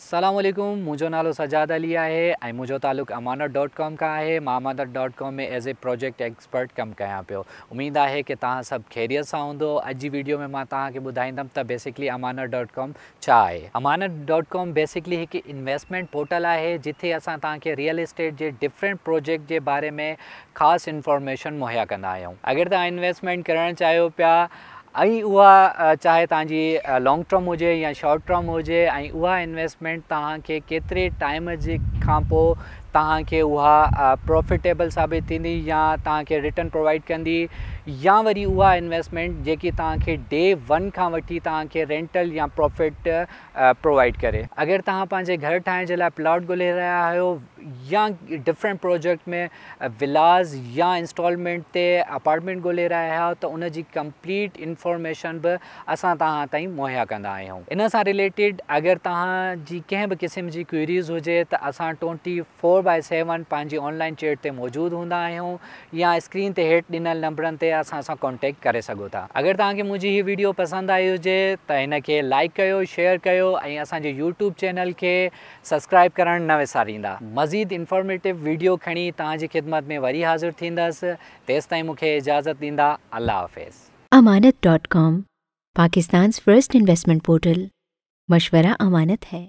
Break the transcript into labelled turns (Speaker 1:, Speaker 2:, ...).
Speaker 1: सलामकुम मुझो नालो सजाद अली है मुझो तालुक़ु अमानत dot com का है मां अमानत डॉट कॉम में एज़ ए प्रोजेक्ट एक्सपर्ट कम क्या पे उम्मीद है कि तुम सब ख़ैरियत से होंद अज वीडियो में तक बुधाइंदम त बेसिकली अमानत डॉट कॉम छा अमानत डॉट कॉम बेसिकली एक इन्वेस्टमेंट पोर्टल है जिथे अस तव्हांखे रियल इस्टेट के डिफरेंट प्रोजेक्ट के बारे में खास इंफॉर्मेशन मुहैया क्या अगर तुम इन्वेस्टमेंट करना चाहो पाया उहा चाहे तव्हांजी लॉन्ग टर्म हुजे या शॉर्ट टर्म हुजे ऐं उहा इन्वेस्टमेंट तव्हांखे केतिरे टाइम जे खां पोइ तव्हांखे प्रॉफिटेबल साबित थींदी या तव्हांखे रिटर्न प्रोवाइड कंदी या वरी उहा इन्वेस्टमेंट जी तव्हांखे डे वन खां वठी तव्हांखे रेंटल या प्रॉफिट प्रोवाइड करे अगर तव्हां घर ठाहिण प्लॉट ॻोल्हे रहा हो या डिफरेंट प्रोजेक्ट में विलास या इंस्टॉलमेंट ते अपार्टमेंट ॻोल्हे रहा आहियो त उन कंप्लीट इंफॉर्मेशन भी अस तव्हां ताईं मुहैया कंदा इन रिलेटेड अगर तह कंहिं क़िस्म की क्वेरीज़ हो त मौजूदु हूंदा आहियूं या स्क्रीन ते हेठि ॾिनल नंबरनि ते असां सां कॉन्टेक्ट करे सघो था अगरि तव्हांखे मुंहिंजी हीअ वीडियो पसंदि आई हुजे त हिनखे लाइक कयो शेयर कयो ऐं असांजे यूट्यूब चैनल खे सब्सक्राइब करणु न विसारींदा मज़ीद इंफॉर्मेटिव वीडियो खणी तव्हांजी ख़िदमत में वरी हाज़िर थींदसि तेसिताईं मूंखे इजाज़त
Speaker 2: ॾींदा है